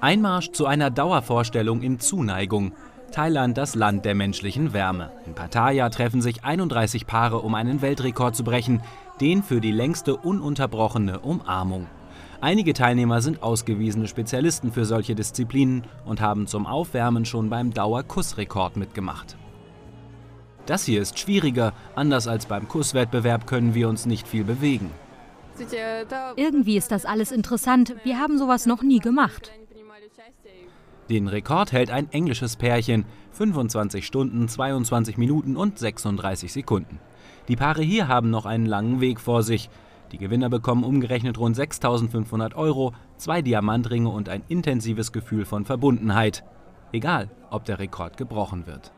Einmarsch zu einer Dauervorstellung in Zuneigung. Thailand, das Land der menschlichen Wärme. In Pattaya treffen sich 31 Paare, um einen Weltrekord zu brechen, den für die längste ununterbrochene Umarmung. Einige Teilnehmer sind ausgewiesene Spezialisten für solche Disziplinen und haben zum Aufwärmen schon beim Dauerkussrekord mitgemacht. Das hier ist schwieriger, anders als beim Kusswettbewerb können wir uns nicht viel bewegen. Irgendwie ist das alles interessant, wir haben sowas noch nie gemacht. Den Rekord hält ein englisches Pärchen, 25 Stunden, 22 Minuten und 36 Sekunden. Die Paare hier haben noch einen langen Weg vor sich. Die Gewinner bekommen umgerechnet rund 6.500 Euro, zwei Diamantringe und ein intensives Gefühl von Verbundenheit. Egal, ob der Rekord gebrochen wird.